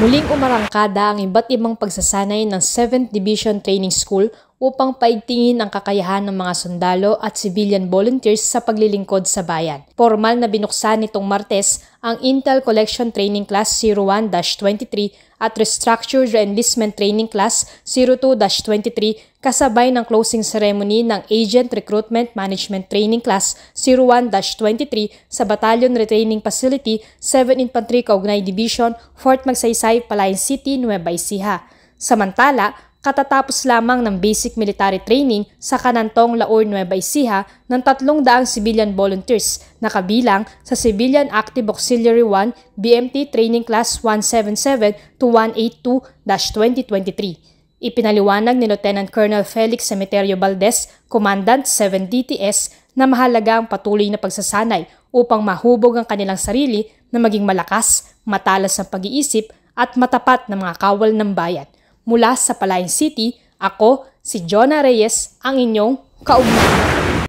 Muling umarangkada ang iba't ibang pagsasanay ng 7th Division Training School upang paigtingin ang kakayahan ng mga sundalo at civilian volunteers sa paglilingkod sa bayan. Formal na binuksan nitong Martes ang Intel Collection Training Class 01-23 at Restructured Enlistment Training Class 02-23 kasabay ng closing ceremony ng Agent Recruitment Management Training Class 01-23 sa Battalion Retraining Facility 7 Infantry Kaugnay Division, Fort Magsaysay, Palayan City, Nueva Ecija. Samantala, katatapos lamang ng basic military training sa kanantong Laor, Nueva Ecija ng 300 civilian volunteers na kabilang sa Civilian Active Auxiliary 1 BMT Training Class 177 to 182-2023. Ipinaliwanag ni Lieutenant Colonel Felix Cemeterio Valdez, Commandant 7 DTS, na mahalaga ang patuloy na pagsasanay upang mahubog ang kanilang sarili na maging malakas, matalas ang pag-iisip at matapat na mga kawal ng bayan Mula sa Palayan City, ako si Jonah Reyes, ang inyong kaugnayan.